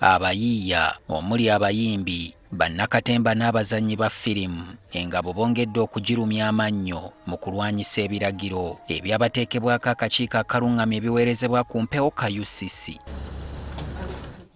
abayiiya omuli abayimbi bannakatemba n'abazannyi ba firimu engabo bongedde okugirumya amannyo mu kulwanyisa ebiragiro ebyabateekebwako akakiiko akaluŋŋamya ebiweerezebwa ku mpewo ka ucc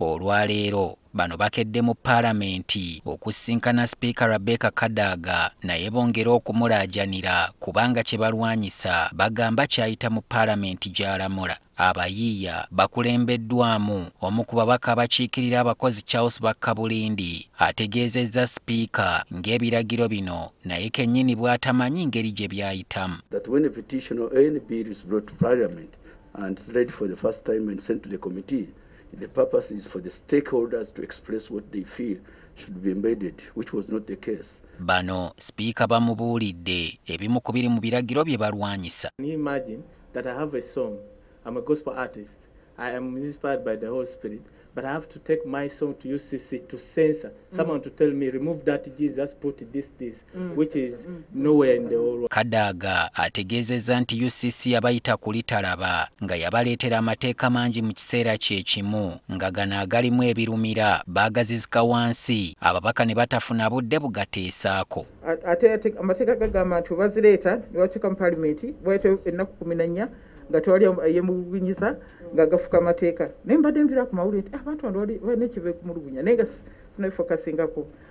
olwaleero bano bakedde mu paalamenti okusisinkana sipiika rebecca kadaaga naye bongere okumulaajanira kubanga kye balwanyisa bagamba kyayita mu paalamenti gy'alamula abayiiya bakulembeddwamu omu ku babaka abakiikirira abakozi charles bakkabulindi ategeezezza sipiika ng'ebiragiro bino naye kennyini bw'atamanyi ngeri gye byayitamu and it's ready for the first time and sent to the committee The purpose is for the stakeholders to express what they feel should be embedded, which was not the case. bano sipiika bamubuulidde ebimu ku biri mu biragiro bye balwanyisa imagine that i have a song i'm a gospel artist i am inspired by the holy spirit But I have to take my son to UCC to censor mm. someone to tell me remove that Jesus put this this mm. which is mm. nowhere in the world. Kadaga ategeezezza nti UCC yabayita kulitalaba nga yabaleetera amateeka mangi mu kiseera kye kimu nga gano agalimu ebirumira baagazizika wansi ababaka ne batafuna budde bugateesaako ate amateeka gagamba nti obazireeta ne bateeka mu palamenti bwete ennaku kumi na nnya nga tewali eh, yemulugunyisa nga gafuka amateeka naye mbadde nvira ku mawulire nti abantu ah, bandi wali nekibe kumulugunya naye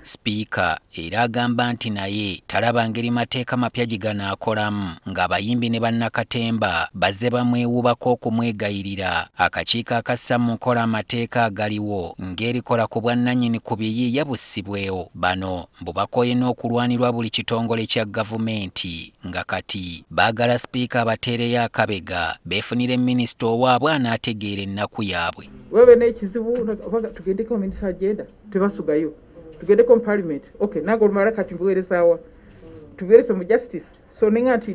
Sipiika era agamba nti naye talaba ngeri mateeka mapya gye ganaakolamu ng'abayimbi ne bannakatemba bazze bamwewubako okumwegayirira akakiiko akassa mu nkola amateeka agaliwo ng'erikola ku bwannannyini ku biyiiya bussibwewo bano mbu bakoye n'okulwanirwa buli kitongole kya gavumenti nga kati baagala sipiika abateereyo akabega beefunire minisita owaabwe anaategeera ennaku yaabwe wewe nekizibu tugendeko minisita agenda tebasugayo tugendeko mupaliament okay nange olumala kati mbuweerezaawa tubeerese mu justice so nenga nti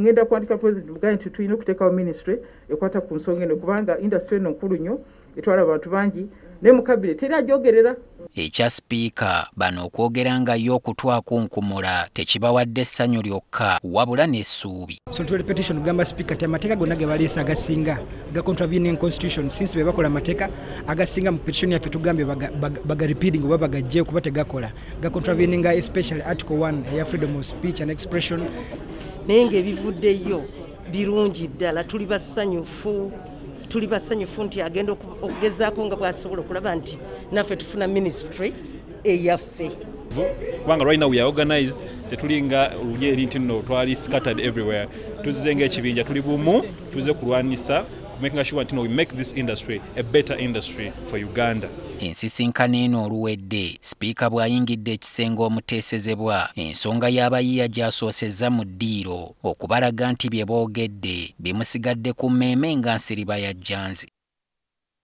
ngenda kwandika president uganda nti tulina okuteekawo ministry ekwata ku nsonga eno kubanga industry eno nkulu nnyo etwala abantu bangi ne mukabiri teri ajogerera ekya sipiika bano okwogera nga yo okutwako nkumula tekibawadde essanyu lyokka wabula n'essuubi gamba sipiika ti amateeka gonna ge baleesa agasinga gaconvenionconstitution since be bakola amateeka agasinga mu petition yaffe tugambye bagaripeading oba bagajje okuba tegakola gaconvenionga especially article 1 eya freedom of speech and expression naye ngaebivuddeyo birungi ddala tuli basanyufu tuli basanyufu nti agenda okugezaako nga bwasobola okulaba nti naffe tufuna ministry eyaffe kubanga rihtno we are organized tetulinga olulyeri nti nno twali scattered everywhere tuzzenga ekibinja tuli bumu tuze kulwanisa making sure that you know, we make this industry a better industry for uganda ensisinkano eno oluwedde sipiika bw'ayingidde ekisenga omuteesezebwa ensonga y'abayiya gy'asoosezza mu ddiiro okubalaga nti bye boogedde bimusigadde ku mmeeme nga nsiriba ya jjanzi